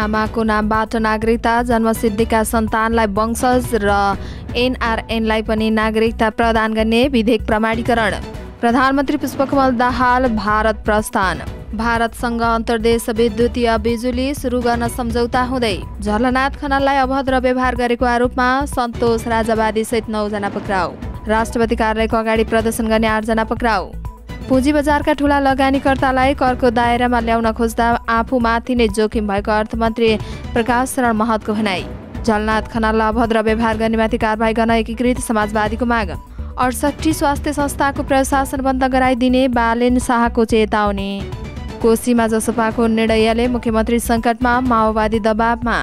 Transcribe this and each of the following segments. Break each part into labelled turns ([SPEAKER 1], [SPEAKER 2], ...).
[SPEAKER 1] आमाको नामबाट नागरिकता जन्मसिद्धिका सन्तानलाई वंशज र एनआरएनलाई पनि नागरिकता प्रदान गर्ने विधेयक प्रमाणीकरण प्रधानमन्त्री पुष्पकमल दाहाल भारत प्रस्थान भारतसँग अन्तर्देश विद्युतीय बिजुली सुरु गर्न सम्झौता हुँदै झलनाथ खनाललाई अभद्र व्यवहार गरेको आरोपमा सन्तोष राजावादी सहित नौजना पक्राउ राष्ट्रपति कार्यालयको अगाडि प्रदर्शन गर्ने आठजना पक्राउ पुँजी बजारका ठुला लगानीकर्तालाई करको दायरामा ल्याउन खोज्दा आफूमाथि नै जोखिम भएको अर्थमन्त्री प्रकाश शरण महतको भनाई झलनाथ खनाल अभद्र व्यवहार गर्नेमाथि कारवाही गर्न एकीकृत समाजवादीको माग अडसठी स्वास्थ्य संस्थाको प्रशासन बन्द गराइदिने बालेन शाहको चेतावनी कोशीमा जसपाको निर्णयले मुख्यमन्त्री सङ्कटमा माओवादी दबावमा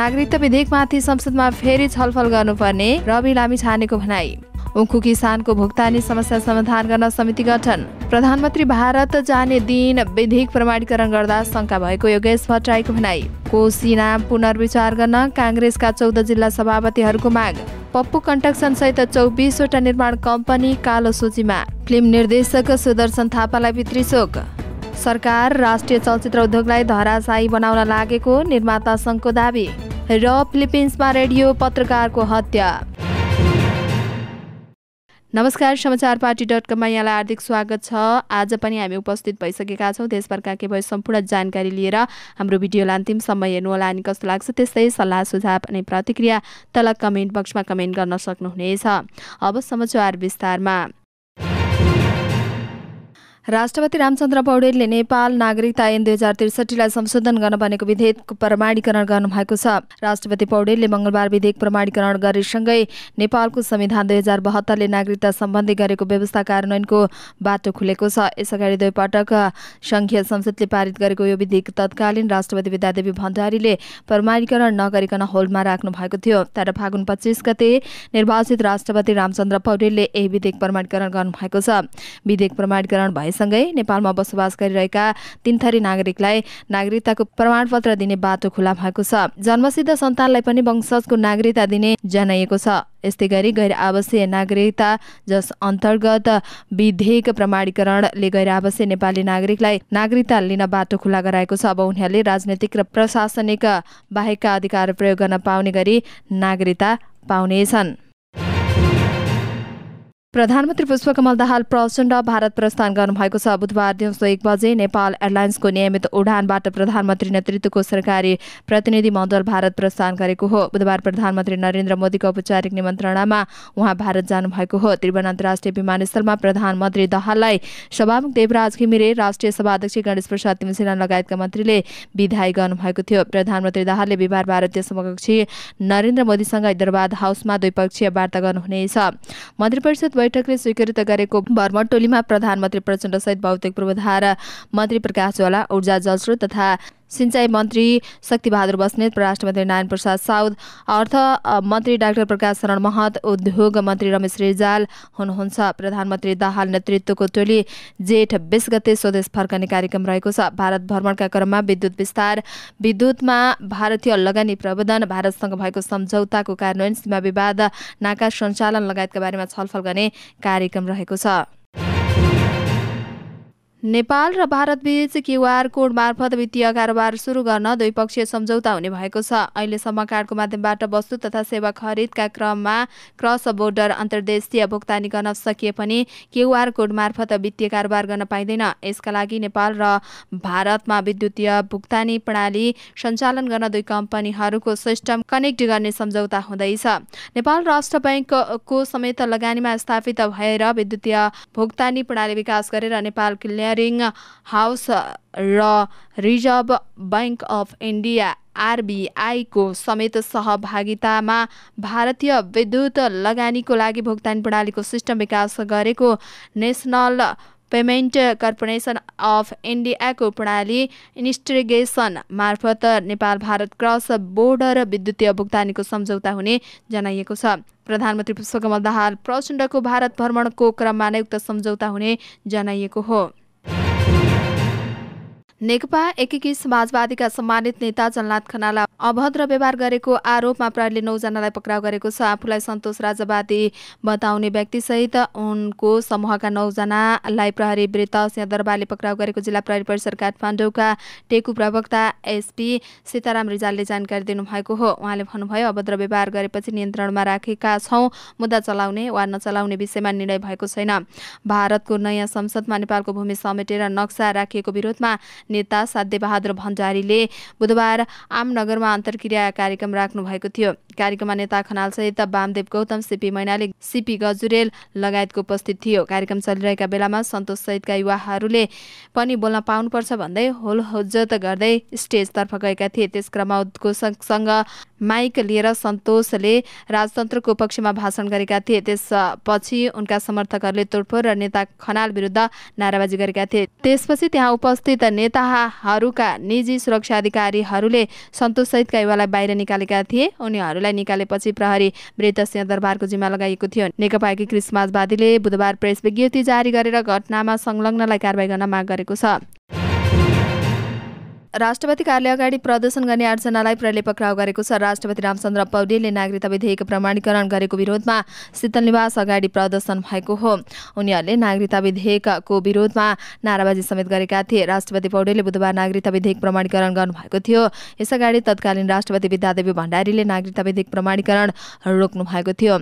[SPEAKER 1] नागरिकता विधेयकमाथि संसदमा फेरि छलफल गर्नुपर्ने रवि लामी छानेको भनाई उखु किसानको भुक्तानी समस्या समाधान गर्न समिति गठन प्रधानमन्त्री भारत जाने दिन विधिक प्रमाणीकरण गर्दा शङ्का भएको योगेश भट्टराईको भनाई कोशी नाम पुनर्विचार गर्न काङ्ग्रेसका चौध जिल्ला सभापतिहरूको माग पप्पु सहित चौबिसवटा निर्माण कम्पनी कालो सूचीमा फिल्म निर्देशक सुदर्शन थापालाई भित्री शोक सरकार राष्ट्रिय चलचित्र उद्योगलाई धराशायी बनाउन लागेको निर्माता सङ्घको दावी र फिलिपिन्समा रेडियो पत्रकारको हत्या नमस्कार समाचार पार्टी डट कममा यहाँलाई हार्दिक स्वागत छ आज पनि हामी उपस्थित भइसकेका छौँ देशभरका के भयो सम्पूर्ण जानकारी लिएर हाम्रो भिडियोलाई हेर्नु हेर्नुहोला अनि कस्तो लाग्छ त्यस्तै सल्लाह सुझाव अनि प्रतिक्रिया तल कमेन्ट बक्समा कमेन्ट गर्न सक्नुहुनेछ अब समाचार विस्तारमा राष्ट्रपति रामचन्द्र पौडेलले नेपाल नागरिकता ऐन दुई हजार त्रिसठीलाई संशोधन गर्न बनेको विधेयकको प्रमाणीकरण गर्नुभएको छ राष्ट्रपति पौडेलले मङ्गलबार विधेयक प्रमाणीकरण गरेसँगै नेपालको संविधान दुई हजार बहत्तरले नागरिकता सम्बन्धी गरेको व्यवस्था कार्यान्वयनको बाटो खुलेको छ यसअगाडि दुई पटक संघीय संसदले पारित गरेको यो विधेयक तत्कालीन राष्ट्रपति विद्यादेवी भण्डारीले प्रमाणीकरण नगरिकन होल्डमा राख्नु भएको थियो तर फागुन पच्चिस गते निर्वाचित राष्ट्रपति रामचन्द्र पौडेलले यही विधेयक प्रमाणीकरण गर्नुभएको छ विधेयक प्रमाणीकरण भए सँगै नेपालमा बसोबास गरिरहेका तिनथरी नागरिकलाई नागरिकताको प्रमाणपत्र दिने बाटो खुला भएको छ जन्मसिद्ध सन्तानलाई पनि वंशजको नागरिकता दिने जनाइएको छ यस्तै गरी गैर आवासीय नागरिकता जस अन्तर्गत विधेयक प्रमाणीकरणले गैर आवासीय नेपाली नागरिकलाई नागरिकता लिन बाटो खुला गराएको छ अब उनीहरूले राजनैतिक र प्रशासनिक बाहेकका अधिकार प्रयोग गर्न पाउने गरी नागरिकता पाउनेछन् प्रधानमन्त्री पुष्पकमल दाहाल प्रचण्ड भारत प्रस्थान गर्नुभएको छ बुधबार दिउँसो एक बजे नेपाल एयरलाइन्सको नियमित उडानबाट प्रधानमन्त्री नेतृत्वको सरकारी प्रतिनिधि मण्डल भारत प्रस्थान गरेको हो बुधबार प्रधानमन्त्री नरेन्द्र मोदीको औपचारिक निमन्त्रणामा उहाँ भारत जानुभएको हो त्रिभुवन अन्तर्राष्ट्रिय विमानस्थलमा प्रधानमन्त्री दाहाललाई सभामुख देवराज घिमिरे राष्ट्रिय सभाध्यक्ष गणेश प्रसाद तिमसेना लगायतका मन्त्रीले विधाई गर्नुभएको थियो प्रधानमन्त्री दाहालले बिहार भारतीय समकक्षी नरेन्द्र मोदीसँग हैदराबाद हाउसमा द्विपक्षीय वार्ता गर्नुहुनेछ मन्त्री परिषद बैठकले स्वीकृत गरेको भ्रमण टोलीमा प्रधानमन्त्री प्रचण्ड सहित भौतिक पूर्वाधार मन्त्री प्रकाश ज्वाला ऊर्जा जलस्रोत तथा सिँचाइ मन्त्री शक्तिबहादुर बस्नेत मन्त्री नारायण प्रसाद साउद अर्थ मन्त्री डाक्टर प्रकाश शरण महत उद्योग मन्त्री रमेश रिजाल हुनुहुन्छ प्रधानमन्त्री दाहाल नेतृत्वको टोली जेठ बिस गते स्वदेश फर्कने कार्यक्रम रहेको छ भारत भ्रमणका क्रममा विद्युत विस्तार विद्युतमा भारतीय लगानी प्रबन्धन भारतसँग भएको सम्झौताको कार्यान्वयन सीमा विवाद नाका सञ्चालन लगायतका बारेमा छलफल गर्ने कार्यक्रम रहेको छ नेपाल र भारतबीच क्युआर कोड मार्फत वित्तीय कारोबार सुरु गर्न द्विपक्षीय सम्झौता हुने भएको छ अहिलेसम्म कार्डको माध्यमबाट वस्तु तथा सेवा खरिदका क्रममा क्रस बोर्डर अन्तर्देशीय भुक्तानी गर्न सकिए पनि क्युआर कोड मार्फत वित्तीय कारोबार गर्न पाइँदैन यसका लागि नेपाल र भारतमा विद्युतीय भुक्तानी प्रणाली सञ्चालन गर्न दुई कम्पनीहरूको सिस्टम कनेक्ट गर्ने सम्झौता हुँदैछ नेपाल राष्ट्र ब्याङ्कको समेत लगानीमा स्थापित भएर विद्युतीय भुक्तानी प्रणाली विकास गरेर नेपाल क्लियरिङ हाउस र रिजर्भ ब्याङ्क अफ इन्डिया आरबिआईको समेत सहभागितामा भारतीय विद्युत लगानीको लागि भुक्तानी प्रणालीको सिस्टम विकास गरेको नेसनल पेमेन्ट कर्पोरेसन अफ इन्डियाको प्रणाली इन्स्टिगेसन मार्फत नेपाल भारत क्रस बोर्डर विद्युतीय भुक्तानीको सम्झौता हुने जनाइएको छ प्रधानमन्त्री पुष्पकमल दाहाल प्रचण्डको भारत भ्रमणको क्रममा नै सम्झौता हुने जनाइएको हो नेकपा एकीकृत समाजवादीका सम्मानित नेता जननाथ खनाला अभद्र व्यवहार गरेको आरोपमा प्रहरीले नौजनालाई पक्राउ गरेको छ आफूलाई सन्तोष राजवादी बताउने व्यक्तिसहित उनको समूहका नौजनालाई प्रहरी वृत्त सिंहदरबारले पक्राउ गरेको जिल्ला प्रहरी परिसर काठमाडौँका टेकु प्रवक्ता एसपी सीताराम रिजालले जानकारी दिनुभएको हो उहाँले भन्नुभयो अभद्र व्यवहार गरेपछि नियन्त्रणमा राखेका छौँ मुद्दा चलाउने वा नचलाउने विषयमा निर्णय भएको छैन भारतको नयाँ संसदमा नेपालको भूमि समेटेर नक्सा राखिएको विरोधमा नेता साध्यबहादुर भण्डारीले बुधबार आमनगरमा अन्तर्क्रिया कार्यक्रम राख्नु भएको थियो कार्यक्रममा नेता खनाल सहित वामदेव गौतम सिपी मैनाली सिपी गजुरेल लगायतको उपस्थित थियो कार्यक्रम चलिरहेका बेलामा सन्तोष सहितका युवाहरूले पनि बोल्न पाउनुपर्छ भन्दै होल गर्दै स्टेजतर्फ गएका थिए त्यस क्रममा उद्घोषकसँग माइक लिएर सन्तोषले राजतन्त्रको पक्षमा भाषण गरेका थिए त्यसपछि उनका समर्थकहरूले तोडफोड र नेता खनाल विरुद्ध नाराबाजी गरेका थिए त्यसपछि त्यहाँ उपस्थित नेता शाहहरूका निजी सुरक्षा अधिकारीहरूले सहित कैवालाई बाहिर निकालेका थिए उनीहरूलाई निकालेपछि प्रहरी वृद्धसिंह दरबारको जिम्मा लगाइएको थियो नेकपाकी क्रिसमासवादीले बुधबार प्रेस विज्ञप्ति जारी गरेर घटनामा संलग्नलाई कारवाही गर्न माग गरेको छ राष्ट्रपति कार्यालय अगाडि प्रदर्शन गर्ने आठजनालाई प्रहरीले पक्राउ गरेको छ राष्ट्रपति रामचन्द्र पौडेलले नागरिकता विधेयक प्रमाणीकरण गरेको विरोधमा शीतल निवास अगाडि प्रदर्शन भएको हो उनीहरूले नागरिकता विधेयकको विरोधमा नाराबाजी समेत गरेका थिए राष्ट्रपति पौडेलले बुधबार नागरिकता विधेयक प्रमाणीकरण गर्नुभएको थियो यसअगाडि तत्कालीन राष्ट्रपति विद्यादेवी भण्डारीले नागरिकता विधेयक प्रमाणीकरण रोक्नु भएको थियो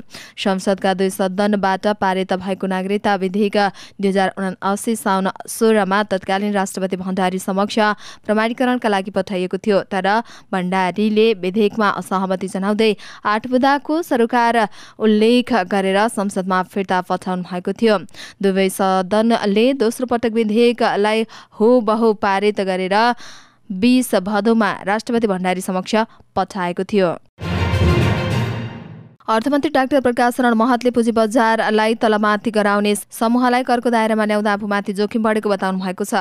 [SPEAKER 1] संसदका दुई सदनबाट पारित भएको नागरिकता विधेयक दुई हजार साउन सोह्रमा तत्कालीन राष्ट्रपति भण्डारी समक्ष प्रमाणीकरण संस्करणका लागि पठाइएको थियो तर भण्डारीले विधेयकमा असहमति जनाउँदै आठ बुदाको सरकार उल्लेख गरेर संसदमा फिर्ता पठाउनु भएको थियो दुवै सदनले दोस्रो पटक विधेयकलाई हो बहु पारित गरेर बिस भदौमा राष्ट्रपति भण्डारी समक्ष पठाएको थियो अर्थमन्त्री डाक्टर प्रकाश शरण महतले पुँजी बजारलाई तलमाथि गराउने समूहलाई करको दायरामा ल्याउँदा आफूमाथि जोखिम बढेको बताउनु भएको छ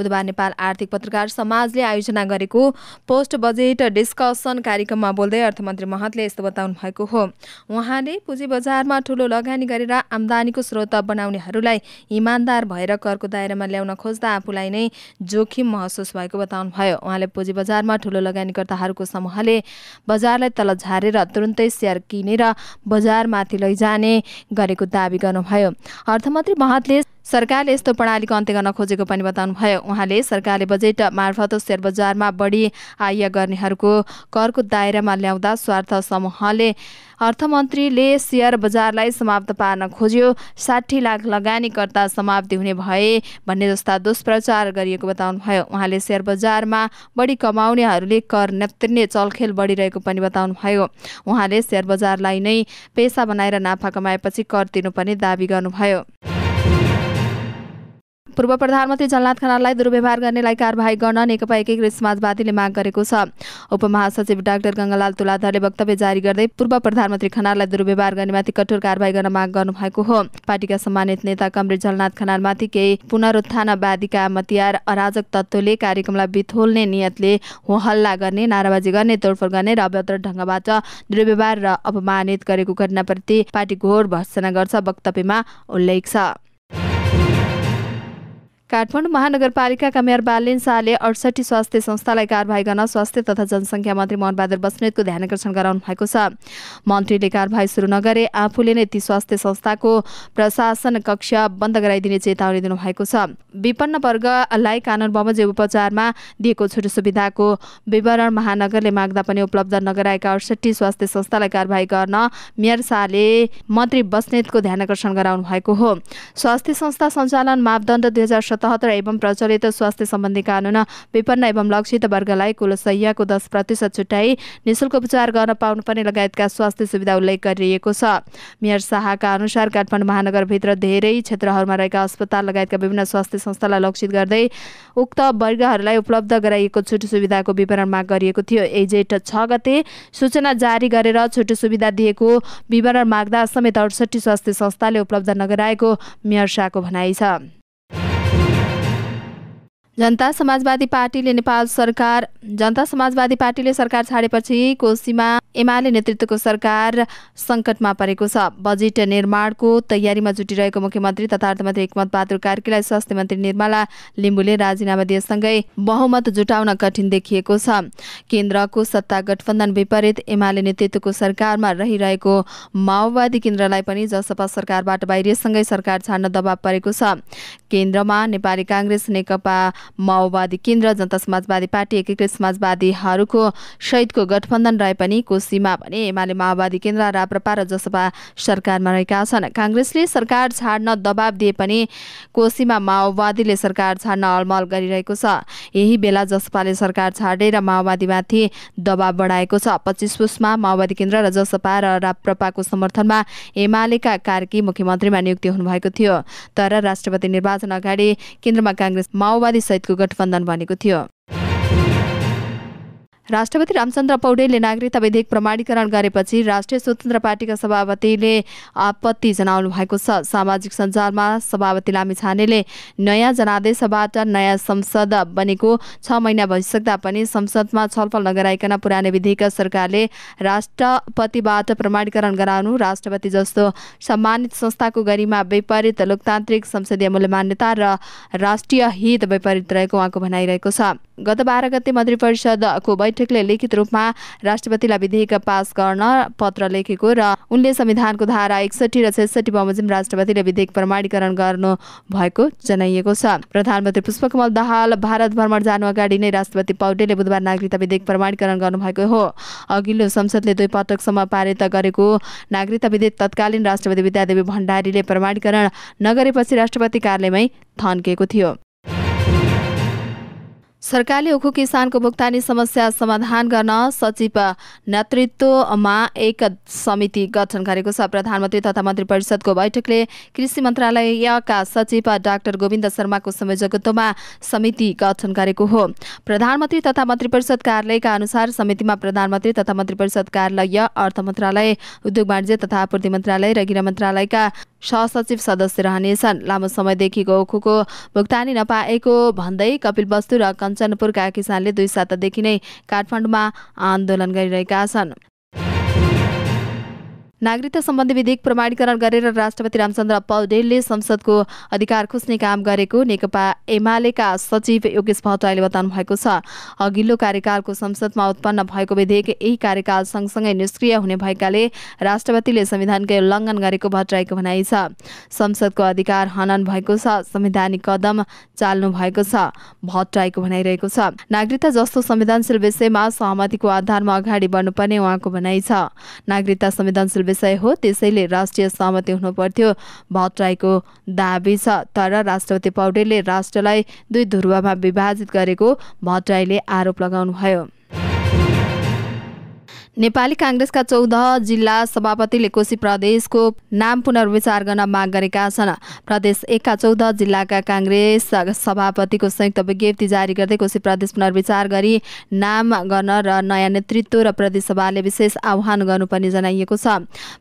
[SPEAKER 1] बुधबार नेपाल आर्थिक पत्रकार समाजले आयोजना गरेको पोस्ट बजेट डिस्कसन कार्यक्रममा बोल्दै अर्थमन्त्री महतले यस्तो बताउनु भएको हो उहाँले पुँजी बजारमा ठुलो लगानी गरेर आमदानीको स्रोत बनाउनेहरूलाई इमान्दार भएर करको दायरामा ल्याउन खोज्दा आफूलाई नै जोखिम महसुस भएको बताउनुभयो उहाँले पुँजी बजारमा ठुलो लगानीकर्ताहरूको समूहले बजारलाई तल झारेर तुरुन्तै सेयर किने बनाएर बजारमाथि लैजाने गरेको दावी गर्नुभयो अर्थमन्त्री महतले सरकारले यस्तो प्रणालीको अन्त्य गर्न खोजेको पनि बताउनुभयो उहाँले सरकारले बजेट मार्फत सेयर बजारमा बढी आय गर्नेहरूको करको दायरामा ल्याउँदा स्वार्थ समूहले अर्थमन्त्रीले सेयर बजारलाई समाप्त पार्न खोज्यो साठी लाख लगानीकर्ता समाप्ति हुने भए भन्ने जस्ता दुष्प्रचार गरिएको बताउनुभयो उहाँले सेयर बजारमा बढी कमाउनेहरूले कर नतिर्ने चलखेल बढिरहेको पनि बताउनुभयो उहाँले सेयर बजारलाई नै पेसा बनाएर नाफा कमाएपछि कर तिर्नुपर्ने दावी गर्नुभयो पूर्व प्रधानमन्त्री जलनाथ खनाललाई दुर्व्यवहार गर्नेलाई कार्यवाही गर्न नेकपा एकीकृत समाजवादीले माग गरेको छ उपमहासचिव डाक्टर गङ्गालाल तुलाधरले वक्तव्य जारी गर्दै पूर्व प्रधानमन्त्री खनाललाई दुर्व्यवहार गर्नेमाथि कठोर कारवाही गर्न माग गर्नुभएको हो पार्टीका सम्मानित नेता कमरेड जलनाथ खनालमाथि केही पुनरुत्थानवादीका मतियार अराजक तत्त्वले कार्यक्रमलाई बिथोल्ने नियतले हो हल्ला गर्ने नाराबाजी गर्ने तोडफोड गर्ने र अभद्र ढङ्गबाट दुर्व्यवहार र अपमानित गरेको घटनाप्रति पार्टी घोर भर्सना गर्छ वक्तव्यमा उल्लेख छ काठमाडौँ महानगरपालिकाका मेयर बालेन शाहले अडसठी स्वास्थ्य संस्थालाई कारवाही गर्न स्वास्थ्य तथा जनसङ्ख्या मन्त्री मोहनबहादुर बस्नेतको ध्यान आकर्षण गराउनु भएको छ मन्त्रीले कारवाही सुरु नगरे आफूले नै ती स्वास्थ्य संस्थाको प्रशासन कक्ष बन्द गराइदिने चेतावनी दिनुभएको छ विपन्न वर्गलाई कानुन बमोजिम उपचारमा दिएको छोटो सुविधाको विवरण महानगरले माग्दा पनि उपलब्ध नगराएका अडसठी स्वास्थ्य संस्थालाई कारवाही गर्न मेयर शाहले मन्त्री बस्नेतको ध्यान आकर्षण गराउनु भएको हो स्वास्थ्य संस्था सञ्चालन मापदण्ड दुई हजार सतहत्तर एवं प्रचलित स्वास्थ्य सम्बन्धी कानुन विपन्न एवं लक्षित वर्गलाई कुल सयको दस प्रतिशत छुट्याई निशुल्क उपचार गर्न पाउनुपर्ने लगायतका स्वास्थ्य सुविधा उल्लेख गरिएको छ मेयर शाहका अनुसार काठमाडौँ महानगरभित्र धेरै क्षेत्रहरूमा रहेका अस्पताल लगायतका विभिन्न स्वास्थ्य संस्थालाई लक्षित गर्दै उक्त वर्गहरूलाई उपलब्ध गराइएको छुट सुविधाको विवरण माग गरिएको थियो एजेट छ गते सूचना जारी गरेर छुट सुविधा दिएको विवरण माग्दा समेत अडसठी स्वास्थ्य संस्थाले उपलब्ध नगराएको मेयर शाहको भनाइ छ जनता समाजवादी पार्टीले नेपाल सरकार जनता समाजवादी पार्टीले सरकार छाडेपछि कोशीमा एमाले नेतृत्वको सरकार सङ्कटमा परेको छ बजेट निर्माणको तयारीमा जुटिरहेको मुख्यमन्त्री तथा अर्थमन्त्री एकमत बहादुर कार्कीलाई स्वास्थ्य मन्त्री निर्मला लिम्बूले राजीनामा दिएसँगै बहुमत जुटाउन कठिन देखिएको छ केन्द्रको सत्ता गठबन्धन विपरीत एमाले नेतृत्वको सरकारमा रहिरहेको माओवादी केन्द्रलाई पनि जसपा सरकारबाट बाहिरसँगै सरकार छाड्न दबाव परेको छ केन्द्रमा नेपाली काङ्ग्रेस नेकपा माओवादी केन्द्र जनता समाजवादी पार्टी एकीकृत समाजवादीहरूको सहितको गठबन्धन रहे पनि कोशीमा भने एमाले माओवादी केन्द्र राप्रपा र जसपा सरकारमा रहेका छन् काङ्ग्रेसले सरकार छाड्न दबाब दिए पनि कोशीमा माओवादीले सरकार छाड्न अलमल गरिरहेको छ यही बेला जसपाले सरकार छाडेर माओवादीमाथि दबाब बढाएको छ पच्चिस पुसमा माओवादी केन्द्र र जसपा र राप्रपाको समर्थनमा एमालेका कार्की मुख्यमन्त्रीमा नियुक्ति हुनुभएको थियो तर राष्ट्रपति निर्वाचन अगाडि केन्द्रमा काङ्ग्रेस माओवादी सहितको गठबन्धन बनेको थियो राष्ट्रपति रामचन्द्र पौडेलले नागरिकता विधेयक प्रमाणीकरण गरेपछि राष्ट्रिय स्वतन्त्र पार्टीका सभापतिले आपत्ति जनाउनु भएको छ सामाजिक सञ्जालमा सभापति लामी छानेले नयाँ जनादेशबाट नयाँ संसद बनेको छ महिना भइसक्दा पनि संसदमा छलफल नगराइकन पुरानो विधेयक सरकारले राष्ट्रपतिबाट प्रमाणीकरण गराउनु राष्ट्रपति जस्तो सम्मानित संस्थाको गरिमा विपरीत लोकतान्त्रिक संसदीय मूल्य मान्यता र राष्ट्रिय हित विपरीत रहेको उहाँको भनाइरहेको छ गत बाह्र गते मन्त्री परिषदको बैठक बैठकले लिखित रूपमा राष्ट्रपतिलाई विधेयक पास गर्न पत्र लेखेको र उनले संविधानको धारा एकसठी र छैसठी बमोजिम राष्ट्रपतिले विधेयक प्रमाणीकरण गर्नु भएको जनाइएको छ प्रधानमन्त्री पुष्पकमल दाहाल भारत भ्रमण जानु अगाडि नै राष्ट्रपति पौडेलले बुधबार नागरिकता विधेयक प्रमाणीकरण गर्नुभएको हो अघिल्लो संसदले दुई पटकसम्म पारित गरेको नागरिकता विधेयक तत्कालीन राष्ट्रपति विद्यादेवी भण्डारीले प्रमाणीकरण नगरेपछि राष्ट्रपति कार्यालयमै थन्किएको थियो सरकारले उखु किसानको भुक्तानी समस्या समाधान गर्न सचिव नेतृत्वमा एक समिति गठन गरेको छ प्रधानमन्त्री तथा मन्त्री परिषदको बैठकले कृषि मन्त्रालयका सचिव डाक्टर गोविन्द शर्माको संयोजकत्वमा समिति गठन गरेको हो प्रधानमन्त्री तथा मन्त्री परिषद कार्यालयका अनुसार समितिमा प्रधानमन्त्री तथा मन्त्री परिषद कार्यालय अर्थ मन्त्रालय उद्योग वाणिज्य तथा आपूर्ति मन्त्रालय र गृह मन्त्रालयका सहसचिव सदस्य रहनेछन् लामो समयदेखिको खुको भुक्तानी नपाएको भन्दै कपिलवस्तु र कञ्चनपुरका किसानले दुई सातादेखि नै काठमाडौँमा आन्दोलन गरिरहेका छन् नागरिकता सम्बन्धी विधेयक प्रमाणीकरण गरेर राष्ट्रपति रामचन्द्र पौडेलले संसदको अधिकार खोज्ने काम गरेको नेकपा एमालेका सचिव योगेश भट्टराईले बताउनु भएको छ अघिल्लो कार्यकालको संसदमा उत्पन्न भएको विधेयक यही कार्यकाल सँगसँगै निष्क्रिय हुने भएकाले राष्ट्रपतिले संविधानकै उल्लङ्घन गरेको भट्टराईको भनाइ छ संसदको अधिकार हनन भएको छ संवैधानिक कदम चाल्नु भएको छ भट्टराईको भनाइरहेको छ नागरिकता जस्तो संवेदनशील विषयमा सहमतिको आधारमा अगाडि बढ्नुपर्ने उहाँको भनाइ छ नागरिकता संवेदनशील विषय हो त्यसैले राष्ट्रिय सहमति हुनुपर्थ्यो भट्टराईको दावी छ तर राष्ट्रपति पौडेलले राष्ट्रलाई दुई ध्रुवमा विभाजित गरेको भट्टराईले आरोप लगाउनुभयो नेपाली काङ्ग्रेसका चौध जिल्ला सभापतिले कोशी प्रदेशको नाम पुनर्विचार गर्न माग गरेका छन् प्रदेश एकका चौध जिल्लाका काङ्ग्रेस सभापतिको संयुक्त विज्ञप्ति जारी गर्दै कोशी प्रदेश पुनर्विचार गरी नाम गर्न र नयाँ नेतृत्व र प्रदेशसभाले विशेष आह्वान गर्नुपर्ने जनाइएको छ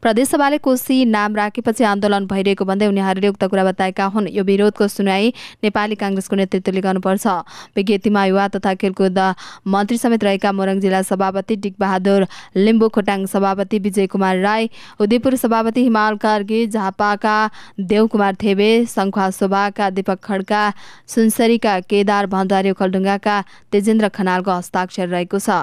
[SPEAKER 1] प्रदेशसभाले कोशी नाम राखेपछि आन्दोलन भइरहेको भन्दै उनीहरूले उक्त कुरा बताएका हुन् यो विरोधको सुनवाई नेपाली काङ्ग्रेसको नेतृत्वले गर्नुपर्छ विज्ञप्तिमा युवा तथा खेलकुद मन्त्री समेत रहेका मोरङ जिल्ला सभापति डिकबहादुर लिम्बु खोटाङ सभापति विजय कुमार राई उदयपुर सभापति हिमाल कार्की झापाका देवकुमार थेबे सङ्खुवा शोभाका दीपक खड्का सुनसरीका केदार भण्डारी ओखलढुङ्गाका तेजेन्द्र खनालको हस्ताक्षर रहेको छ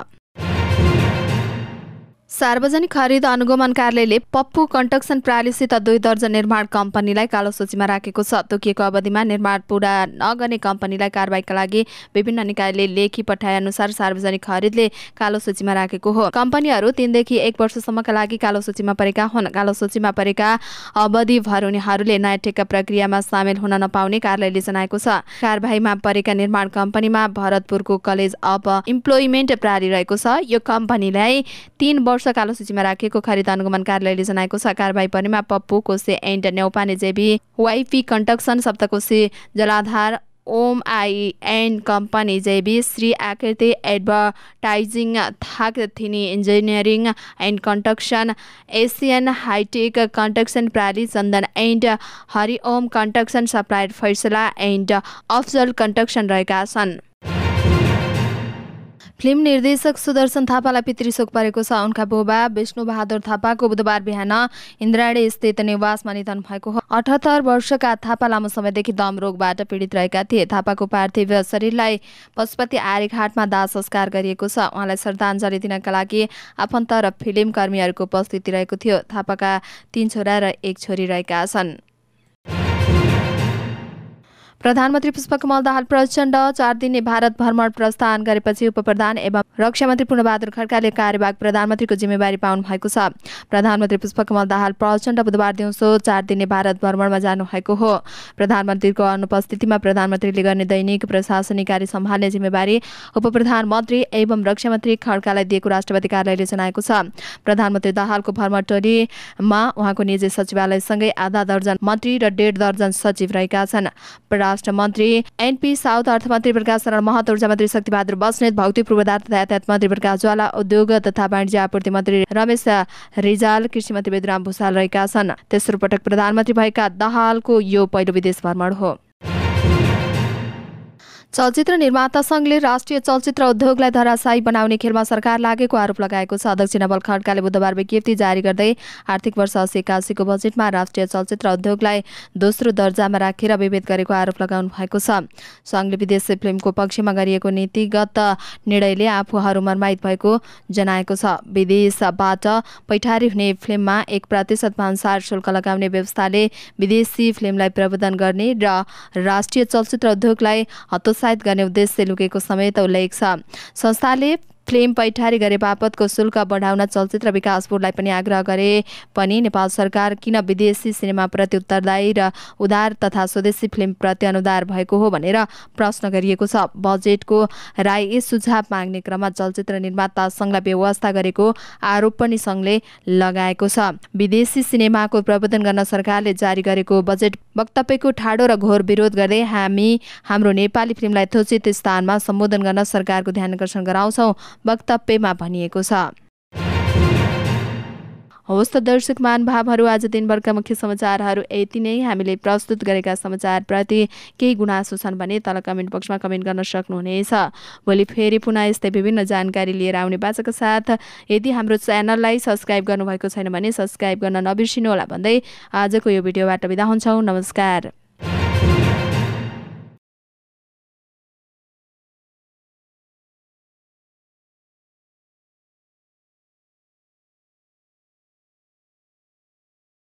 [SPEAKER 1] सार्वजनिक खरिद अनुगमन कार्यालयले पप्पु कन्स्ट्रक्सन प्रालीसित दुई दर्जन निर्माण कम्पनीलाई कालो सूचीमा राखेको छ तोकिएको अवधिमा निर्माण पूरा नगर्ने कम्पनीलाई कारवाहीका लागि विभिन्न निकायले लेखी पठाए अनुसार सार्वजनिक खरिदले कालो सूचीमा राखेको हो कम्पनीहरू तिनदेखि एक वर्षसम्मका लागि कालो सूचीमा परेका हुन् कालो सूचीमा परेका अवधि उनीहरूले नयाँ ठेक्का प्रक्रियामा सामेल हुन नपाउने कार्यालयले जनाएको छ कारवाहीमा परेका निर्माण कम्पनीमा भरतपुरको कलेज अफ इम्प्लोइमेन्ट प्रारी रहेको छ यो कम्पनीलाई तीन वर्ष वर्ष कालो सूचीमा राखेको खरिद अनुगमन कार्यालयले जनाएको छ कारवाही परिमा Pappu Kose and Neupane JV YP construction Saptakoshi Jaladhar Om I and company JV Shri Akriti advertising Thak Thini engineering and construction Asian hitech construction प्राली Chandan and Hariom construction supplier फैसला एन्ड अफजल कन्ट्रक्सन रहेका छन् फिल्म निर्देशक सुदर्शन थापालाई पितृशोक परेको छ उनका बुबा विष्णुबहादुर थापाको बुधबार बिहान इन्द्राणी स्थित निवासमा निधन भएको हो अठहत्तर वर्षका थापा लामो समयदेखि दम रोगबाट पीडित रहेका थिए थापाको पार्थिव शरीरलाई पशुपति आर्यघाटमा दाह संस्कार गरिएको छ उहाँलाई श्रद्धाञ्जली दिनका लागि आफन्त र फिल्म कर्मीहरूको उपस्थिति रहेको थियो थापाका तीन छोरा र एक छोरी रहेका छन् प्रधानमन्त्री पुष्पकमल दाहाल प्रचण्ड चार दिने भारत भ्रमण प्रस्थान गरेपछि उपप्रधान एवं रक्षा मन्त्री पूर्णबहादुर खड्काले कार्यवाहक प्रधानमन्त्रीको जिम्मेवारी पाउनु भएको छ प्रधानमन्त्री पुष्पकमल दाहाल प्रचण्ड बुधबार दिउँसो चार दिने भारत भ्रमणमा जानुभएको हो प्रधानमन्त्रीको अनुपस्थितिमा प्रधानमन्त्रीले गर्ने दैनिक प्रशासनिक कार्य सम्हाल्ने जिम्मेवारी उपप्रधानमन्त्री एवं रक्षा मन्त्री खड्कालाई दिएको राष्ट्रपति कार्यालयले जनाएको छ प्रधानमन्त्री दाहालको भ्रमण टोलीमा उहाँको निजी सचिवालयसँगै आधा दर्जन मन्त्री र डेढ दर्जन सचिव रहेका छन् परराष्ट्र मन्त्री एनपी साउथ अर्थमन्त्री प्रकाश शरण महत ऊर्जा मन्त्री शक्तिबहादुर बस्नेत भौतिक पूर्वाधार तथा यातायात मन्त्री प्रकाश ज्वाला उद्योग तथा वाणिज्य आपूर्ति मन्त्री रमेश रिजाल कृषि मन्त्री वेदराम भूषाल रहेका छन् तेस्रो पटक प्रधानमन्त्री भएका दहालको यो पहिलो विदेश भ्रमण हो चलचित्र निर्माता संघले राष्ट्रिय चलचित्र उद्योगलाई धराशायी बनाउने खेलमा सरकार लागेको आरोप लगाएको छ अध्यक्ष नवल खड्काले बुधबार विज्ञप्ति जारी गर्दै आर्थिक वर्ष असी एकासीको बजेटमा राष्ट्रिय चलचित्र उद्योगलाई दोस्रो दर्जामा राखेर विभेद गरेको आरोप लगाउनु भएको छ सङ्घले विदेशी फिल्मको पक्षमा गरिएको नीतिगत निर्णयले आफूहरू मर्माइत भएको जनाएको छ विदेशबाट पैठारी हुने फिल्ममा एक प्रतिशत भन्सार शुल्क लगाउने व्यवस्थाले विदेशी फिल्मलाई प्रबन्धन गर्ने र राष्ट्रिय चलचित्र उद्योगलाई हतोस प्रोत्साहित गर्ने उद्देश्य लुकेको समेत उल्लेख छ संस्थाले फिल्म पैठारी गरे बापतको शुल्क बढाउन चलचित्र विकास बोर्डलाई पनि आग्रह गरे पनि नेपाल सरकार किन विदेशी सिनेमाप्रति उत्तरदायी र उदार तथा स्वदेशी फिल्मप्रति अनुदार भएको हो भनेर प्रश्न गरिएको छ बजेटको राय सुझाव माग्ने क्रममा चलचित्र निर्माता सङ्घलाई व्यवस्था गरेको आरोप पनि सङ्घले लगाएको छ विदेशी सिनेमाको प्रबन्धन गर्न सरकारले जारी गरेको बजेट वक्तव्यको ठाडो र घोर विरोध गर्दै हामी हाम्रो नेपाली फिल्मलाई थोचित स्थानमा सम्बोधन गर्न सरकारको ध्यान आकर्षण गराउँछौँ वक्तव्यमा भनिएको छ हवस् त दर्शक महानुभावहरू आज दिनभरका मुख्य समाचारहरू यति नै हामीले प्रस्तुत गरेका समाचारप्रति केही गुनासो छन् भने तल कमेन्ट बक्समा कमेन्ट गर्न सक्नुहुनेछ भोलि फेरि पुनः यस्तै विभिन्न जानकारी लिएर आउने बाचाको साथ यदि हाम्रो च्यानललाई सब्सक्राइब गर्नुभएको छैन भने सब्सक्राइब गर्न नबिर्सिनु होला भन्दै आजको यो भिडियोबाट बिदा हुन्छौँ नमस्कार